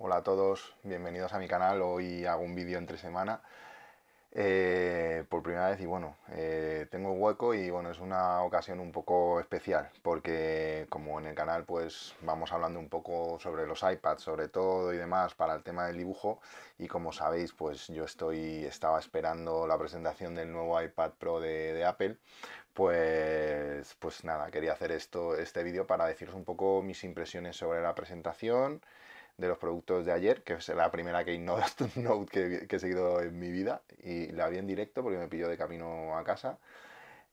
Hola a todos, bienvenidos a mi canal. Hoy hago un vídeo entre semana eh, por primera vez y bueno, eh, tengo hueco y bueno, es una ocasión un poco especial porque como en el canal pues vamos hablando un poco sobre los iPads sobre todo y demás para el tema del dibujo y como sabéis pues yo estoy, estaba esperando la presentación del nuevo iPad Pro de, Apple pues, pues nada, quería hacer esto, este vídeo para deciros un poco mis impresiones sobre la presentación de los productos de ayer, que es la primera que, he seguido en mi vida, y la vi en directo porque me pilló de camino a casa.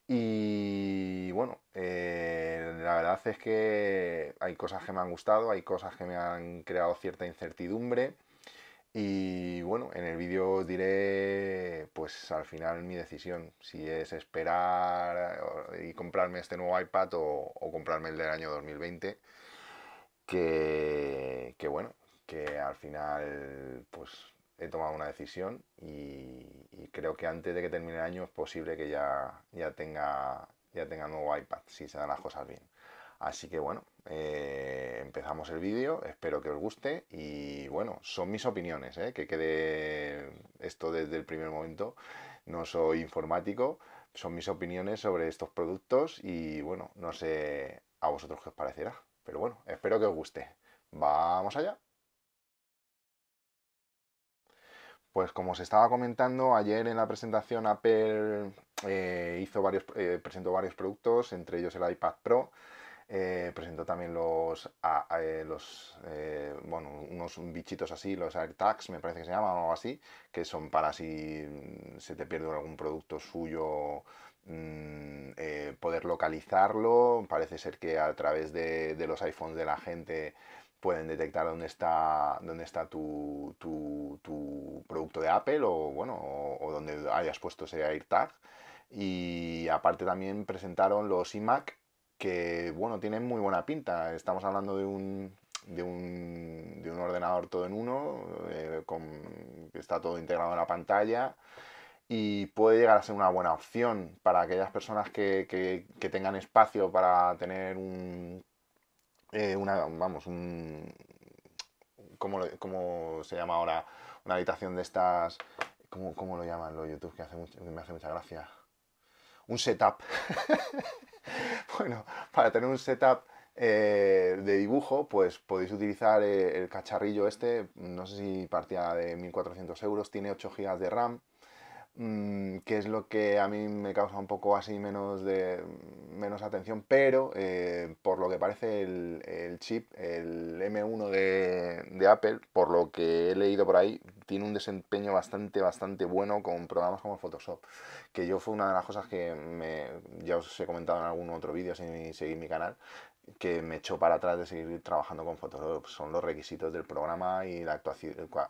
Y bueno, eh, la verdad es que hay cosas que me han gustado, hay cosas que me han creado cierta incertidumbre. Y bueno, en el vídeo os diré, pues al final mi decisión, si es esperar eh, y comprarme este nuevo iPad o, o comprarme el del año 2020, que que bueno, que al final pues he tomado una decisión y, creo que antes de que termine el año es posible que ya, ya, tenga, ya tenga nuevo iPad, si se dan las cosas bien. Así que bueno, eh, empezamos el vídeo, espero que os guste y bueno, son mis opiniones, ¿eh? que quede esto desde el primer momento, no soy informático, son mis opiniones sobre estos productos y bueno, no sé a vosotros qué os parecerá, pero bueno, espero que os guste. Vamos allá. Pues como os estaba comentando, ayer en la presentación Apple eh, hizo varios, eh, presentó varios productos, entre ellos el iPad Pro. Eh, presentó también los, bueno, unos bichitos así, los AirTags, me parece que se llaman o algo así, que son para si se te pierde algún producto suyo mm, poder localizarlo. Parece ser que a través de los iPhones de la gente pueden detectar dónde está, dónde está tu, producto de Apple o, bueno, o, donde hayas puesto ese AirTag. Y aparte también presentaron los iMac que, bueno, tienen muy buena pinta. Estamos hablando de un, de un, de un ordenador todo en uno, eh, que está todo integrado en la pantalla y puede llegar a ser una buena opción para aquellas personas que tengan espacio para tener un eh, una, vamos, un, ¿cómo, se llama ahora? Una habitación de estas, ¿cómo, lo llaman los YouTube? Que, hace me hace mucha gracia. Un setup. bueno, para tener un setup eh, de dibujo, pues podéis utilizar eh, el cacharrillo este, no sé si partía de 1400 euros, tiene 8 GB de RAM, Mm, que es lo que a mí me causa un poco así menos, de, menos atención, pero eh, por lo que parece el, el chip, el M1 de, de, Apple, por lo que he leído por ahí, tiene un desempeño bastante, bastante bueno con programas como Photoshop, que yo fue una de las cosas que me, ya os he comentado en algún otro vídeo, si seguís mi canal, que me echó para atrás de seguir trabajando con Photoshop. Son los requisitos del programa y la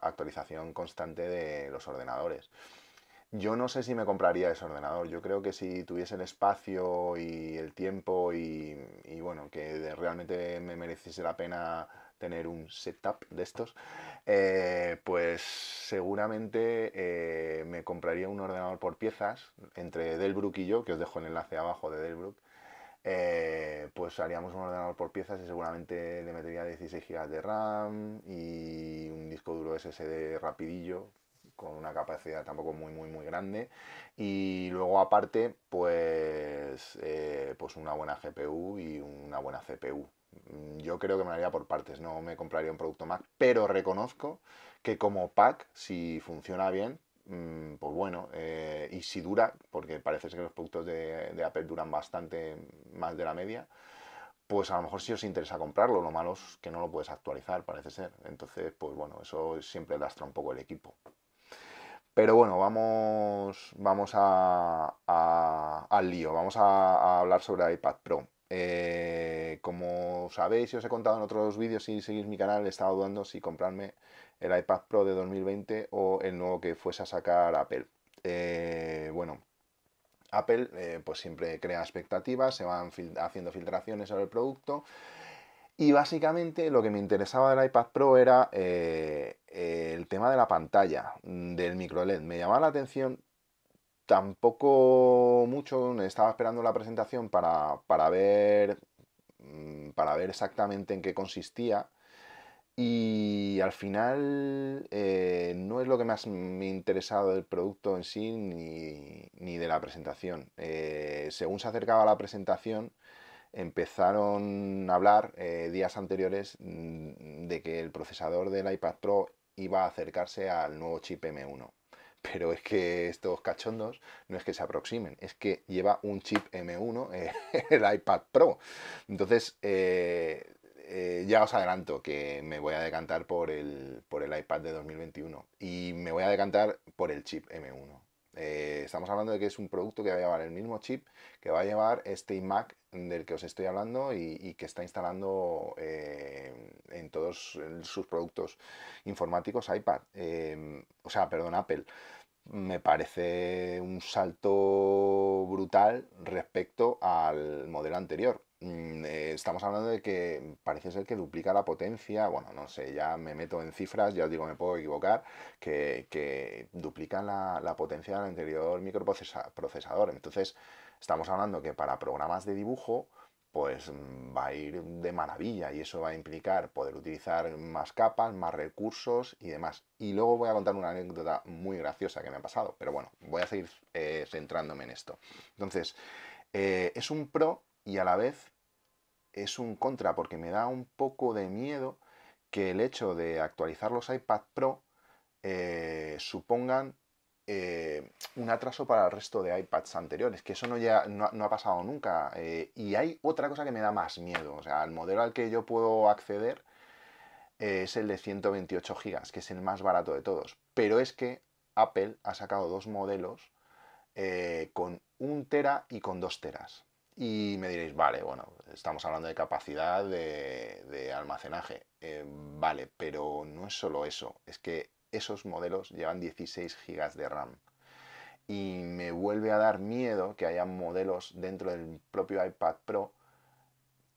actualización constante de los ordenadores. Yo no sé si me compraría ese ordenador. Yo creo que si tuviese el espacio y el tiempo y, bueno, que realmente me mereciese la pena tener un setup de estos, eh, pues seguramente eh, me compraría un ordenador por piezas entre Delbrook y yo, que os dejo el enlace abajo de Delbrook. Eh, pues haríamos un ordenador por piezas y seguramente le metería 16 GB de RAM y un disco duro SSD rapidillo, con una capacidad tampoco muy, muy, muy grande. Y luego aparte, pues, eh, pues una buena GPU y una buena CPU. Yo creo que me haría por partes, no me compraría un producto Mac, pero reconozco que como pack, si funciona bien, mm, pues bueno, eh, y si dura, porque parece ser que los productos de, Apple duran bastante más de la media, pues a lo mejor si os interesa comprarlo, lo malo es que no lo puedes actualizar, parece ser. Entonces, pues bueno, eso siempre lastra un poco el equipo. Pero bueno, vamos, vamos a, al lío, vamos a, hablar sobre iPad Pro. Eh, como sabéis y os he contado en otros vídeos, si seguís mi canal, he estado dudando si comprarme el iPad Pro de 2020 o el nuevo que fuese a sacar Apple. Eh, bueno, Apple eh, pues siempre crea expectativas, se van haciendo filtraciones sobre el producto y básicamente lo que me interesaba del iPad Pro era eh, el tema de la pantalla, mm, del micro LED. Me llamaba la atención, tampoco mucho, estaba esperando la presentación para, ver, mm, para ver exactamente en qué consistía. Y al final eh, no es lo que más me ha interesado del producto en sí ni, de la presentación. Eh, según se acercaba la presentación, empezaron a hablar eh, días anteriores mm, de que el procesador del iPad Pro iba a acercarse al nuevo chip M1. Pero es que estos cachondos no es que se aproximen, es que lleva un chip M1 el iPad Pro. Entonces, eh, eh, ya os adelanto que me voy a decantar por el, por el iPad de 2021 y me voy a decantar por el chip M1. Eh, estamos hablando de que es un producto que va a llevar el mismo chip que va a llevar este iMac del que os estoy hablando y, que está instalando eh, en todos sus productos informáticos iPad, eh, o sea, perdón, Apple me parece un salto brutal respecto al modelo anterior. Mm, eh, estamos hablando de que parece ser que duplica la potencia, bueno, no sé, ya me meto en cifras, ya os digo, me puedo equivocar, que, duplica la potencia del anterior microprocesador. Entonces, estamos hablando que para programas de dibujo, pues mm, va a ir de maravilla y eso va a implicar poder utilizar más capas, más recursos y demás. Y luego voy a contar una anécdota muy graciosa que me ha pasado, pero bueno, voy a seguir eh, centrándome en esto. Entonces, eh, es un pro y a la vez es un contra porque me da un poco de miedo que el hecho de actualizar los iPad Pro eh, supongan eh, un atraso para el resto de iPads anteriores, que eso no, ya, no, ha pasado nunca. Eh, y hay otra cosa que me da más miedo, o sea, el modelo al que yo puedo acceder eh, es el de 128 GB, que es el más barato de todos. Pero es que Apple ha sacado dos modelos con un tera y con dos teras. Y me diréis, vale, bueno, estamos hablando de capacidad de, de almacenaje. vale, pero no es solo eso, es que esos modelos llevan 16 GB de RAM. Y me vuelve a dar miedo que haya modelos dentro del propio iPad Pro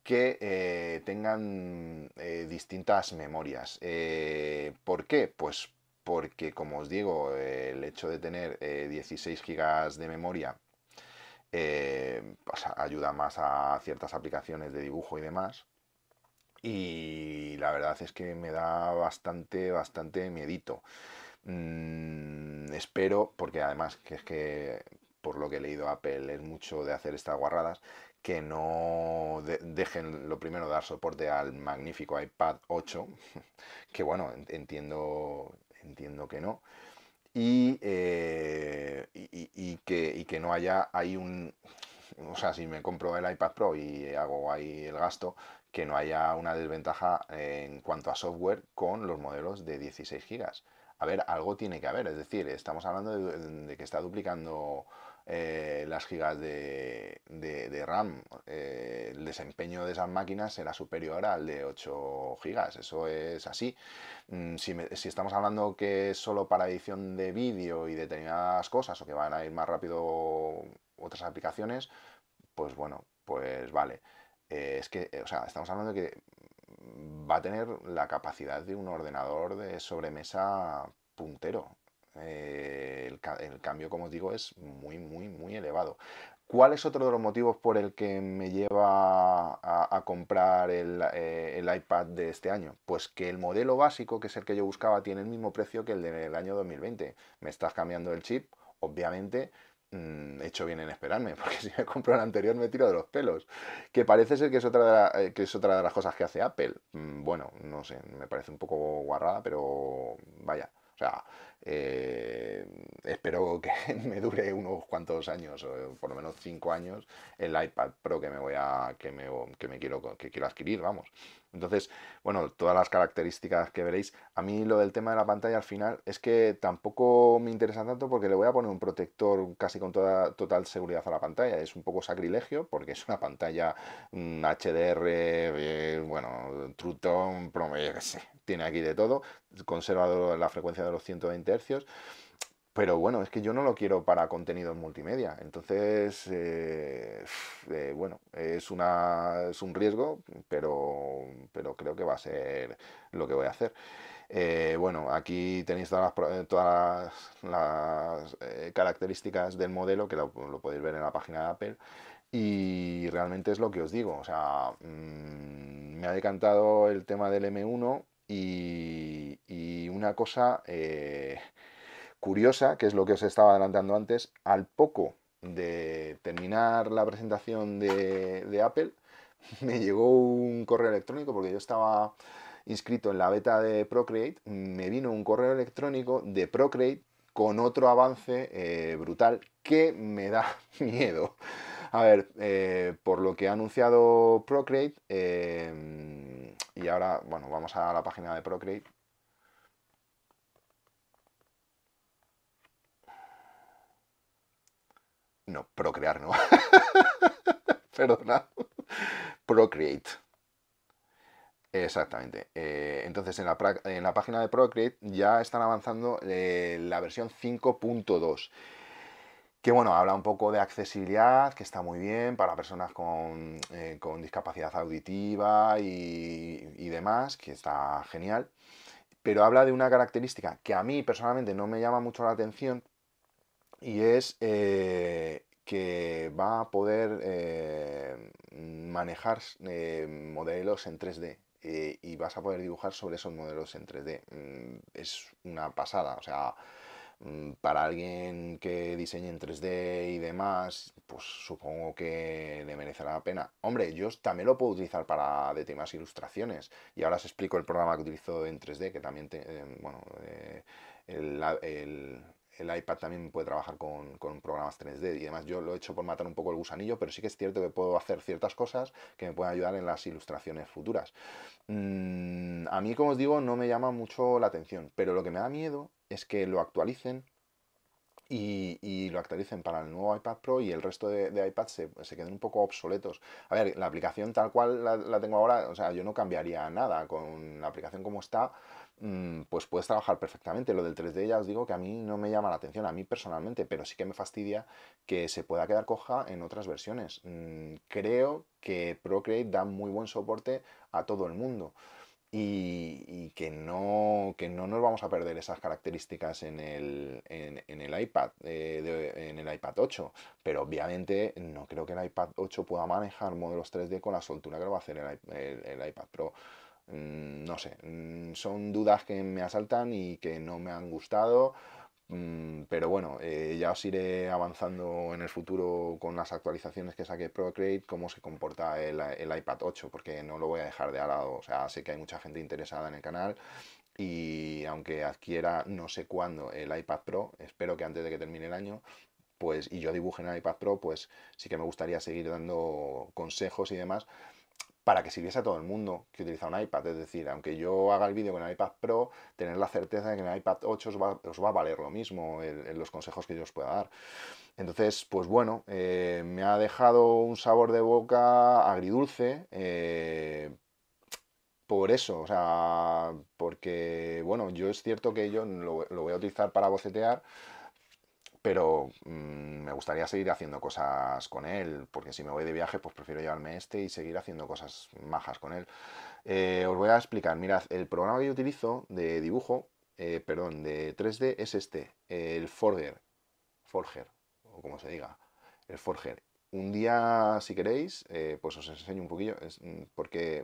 que eh, tengan eh, distintas memorias. Eh, ¿Por qué? Pues porque, como os digo, el hecho de tener 16 GB de memoria ayuda más a ciertas aplicaciones de dibujo y demás y la verdad es que me da bastante, bastante miedito. Mm, espero, porque además que es que por lo que he leído Apple es mucho de hacer estas guarradas, que no dejen lo primero dar soporte al magnífico iPad 8, que bueno, entiendo, entiendo que no. Eh, y, y, que, y que no haya hay un, o sea, si me compro el iPad Pro y hago ahí el gasto, que no haya una desventaja en cuanto a software con los modelos de 16 GB. A ver, algo tiene que haber, es decir, estamos hablando de, que está duplicando eh, las gigas de, RAM. Eh, el desempeño de esas máquinas será superior al de 8 GB. eso es así. Mm, si, si, estamos hablando que es solo para edición de vídeo y determinadas cosas, o que van a ir más rápido otras aplicaciones, pues bueno, pues vale. Eh, es que, eh, o sea, estamos hablando de que va a tener la capacidad de un ordenador de sobremesa puntero. Eh, el, cambio, como os digo, es muy, muy, muy elevado. ¿Cuál es otro de los motivos por el que me lleva a, comprar el, el, iPad de este año? Pues que el modelo básico, que es el que yo buscaba, tiene el mismo precio que el del año 2020. Me estás cambiando el chip, obviamente Mm, hecho bien en esperarme, porque si me compro el anterior me tiro de los pelos. Que parece ser que es otra eh, que es otra de las cosas que hace Apple. Mm, bueno, no sé, me parece un poco guarrada, pero vaya. O sea, eh, espero que me dure unos cuantos años, o por lo menos 5 años, el iPad Pro que me voy a que me, quiero que quiero adquirir, vamos. Entonces, bueno, todas las características que veréis. A mí lo del tema de la pantalla al final es que tampoco me interesa tanto porque le voy a poner un protector casi con toda total seguridad a la pantalla. Es un poco sacrilegio porque es una pantalla mm, HDR, eh, bueno, True Tone, sé, tiene aquí de todo. conservado la frecuencia de los 120 tercios. Pero bueno, es que yo no lo quiero para contenidos multimedia. Entonces, eh, eh, bueno, es, una, es un riesgo, pero, pero creo que va a ser lo que voy a hacer. Eh, bueno, aquí tenéis todas las, todas características del modelo, que lo, podéis ver en la página de Apple. Y realmente es lo que os digo, o sea, mm, me ha decantado el tema del M1 y y una cosa eh, curiosa, que es lo que os estaba adelantando antes, al poco de terminar la presentación de, Apple, me llegó un correo electrónico porque yo estaba inscrito en la beta de Procreate, me vino un correo electrónico de Procreate con otro avance eh, brutal que me da miedo. A ver, eh, por lo que ha anunciado Procreate, y ahora, bueno, vamos a la página de Procreate, No, procrear no. Perdona. Procreate. Exactamente. Eh, entonces, en la, página de Procreate ya están avanzando eh, la versión 5.2. Que bueno, habla un poco de accesibilidad, que está muy bien para personas con, eh, discapacidad auditiva y, demás, que está genial. Pero habla de una característica que a mí personalmente no me llama mucho la atención y es eh, que va a poder eh, manejar eh, modelos en 3D y vas a poder dibujar sobre esos modelos en 3D. Mm, es una pasada, o sea, mm, para alguien que diseñe en 3D y demás, pues supongo que le merecerá la pena. Hombre, yo también lo puedo utilizar para temas ilustraciones. Y ahora os explico el programa que utilizo en 3D, que también, bueno, el, el iPad también puede trabajar con, programas 3D y demás. yo lo he hecho por matar un poco el gusanillo, pero sí que es cierto que puedo hacer ciertas cosas que me pueden ayudar en las ilustraciones futuras. Mm, a mí, como os digo, no me llama mucho la atención, pero lo que me da miedo es que lo actualicen y, lo actualicen para el nuevo iPad Pro y el resto de, iPads se, queden un poco obsoletos. A ver, la aplicación tal cual la, la, tengo ahora, o sea, yo no cambiaría nada con la aplicación como está, Mm, pues puedes trabajar perfectamente. Lo del 3D ya os digo que a mí no me llama la atención, a mí personalmente, pero sí que me fastidia que se pueda quedar coja en otras versiones. Mm, creo que Procreate da muy buen soporte a todo el mundo. Y, que, no, no nos vamos a perder esas características en el, iPad, en el iPad 8. Eh, pero obviamente no creo que el iPad 8 pueda manejar modelos 3D con la soltura que lo va a hacer el iPad Pro. Mm, no sé, mm, son dudas que me asaltan y que no me han gustado, mm, pero bueno, eh, ya os iré avanzando en el futuro con las actualizaciones que saque Procreate, cómo se comporta el, iPad 8, porque no lo voy a dejar de lado, o sea, sé que hay mucha gente interesada en el canal. Y aunque adquiera no sé cuándo el iPad Pro, espero que antes de que termine el año, pues, y yo dibuje en el iPad Pro, pues sí que me gustaría seguir dando consejos y demás para que sirviese a todo el mundo que utiliza un iPad. Es decir, aunque yo haga el vídeo con el iPad Pro, tener la certeza de que en el iPad 8 os va, a valer lo mismo, en los consejos que yo os pueda dar. Entonces, pues bueno, eh, me ha dejado un sabor de boca agridulce. Eh, por eso, o sea, porque, bueno, yo es cierto que yo lo voy a utilizar para bocetear, pero mm, me gustaría seguir haciendo cosas con él, porque si me voy de viaje, pues prefiero llevarme este y seguir haciendo cosas majas con él. Eh, os voy a explicar, mirad, el programa que yo utilizo de dibujo, eh, perdón, de 3D es este, el Forger, Forger, o como se diga, el Forger un día, si queréis, eh, pues os enseño un poquillo, mm, porque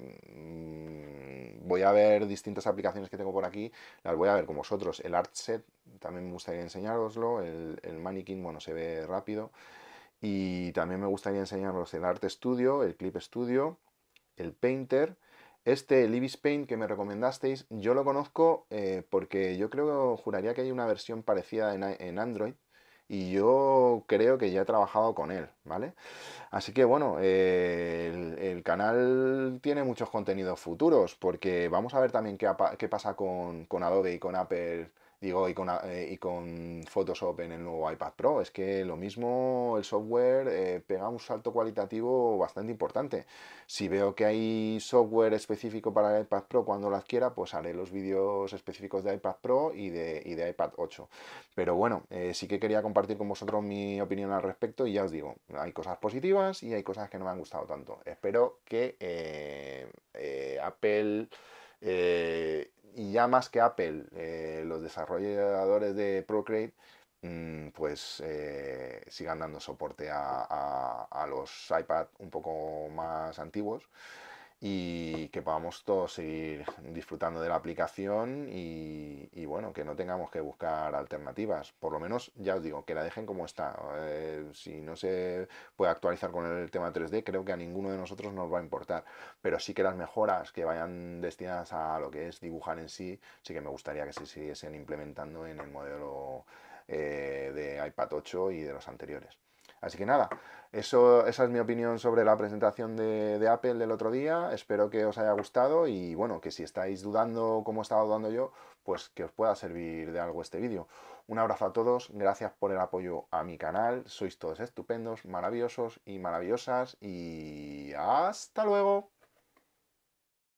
mm, voy a ver distintas aplicaciones que tengo por aquí, las voy a ver con vosotros. El ArtSet también me gustaría enseñároslo, el, el Mannequin, bueno, se ve rápido. Y también me gustaría enseñaros el Art Studio, el Clip Studio, el Painter. Este, el Paint que me recomendasteis, yo lo conozco eh, porque yo creo, juraría que hay una versión parecida en Android, y yo creo que ya he trabajado con él, ¿vale? Así que bueno, eh, el, canal tiene muchos contenidos futuros porque vamos a ver también qué, pasa con, Adobe y con Apple. Digo, y con, eh, y con Photoshop en el nuevo iPad Pro. Es que lo mismo el software eh, pega un salto cualitativo bastante importante. Si veo que hay software específico para el iPad Pro cuando lo adquiera, pues haré los vídeos específicos de iPad Pro y de, y de iPad 8. Pero bueno, sí que quería compartir compartir con vosotros mi opinión al respecto y ya os digo, hay cosas positivas y hay cosas que no me han gustado tanto. Espero que eh, eh, Apple, eh, y ya más que Apple, los desarrolladores de Procreate, mm, pues sigan dando soporte a, a, los iPad un poco más antiguos y que podamos todos seguir disfrutando de la aplicación y, bueno, que no tengamos que buscar alternativas. Por lo menos, ya os digo, que la dejen como está. Eh, si no se puede actualizar con el tema 3D, creo que a ninguno de nosotros nos va a importar. Pero sí que las mejoras que vayan destinadas a lo que es dibujar en sí, sí que me gustaría que se siguiesen implementando en el modelo eh, de iPad 8 y de los anteriores. Así que nada, eso, esa es mi opinión sobre la presentación de, de, Apple del otro día. Espero que os haya gustado y bueno, que si estáis dudando como estaba dudando yo, pues que os pueda servir de algo este vídeo. Un abrazo a todos, gracias por el apoyo a mi canal, sois todos estupendos, maravillosos y maravillosas y hasta luego.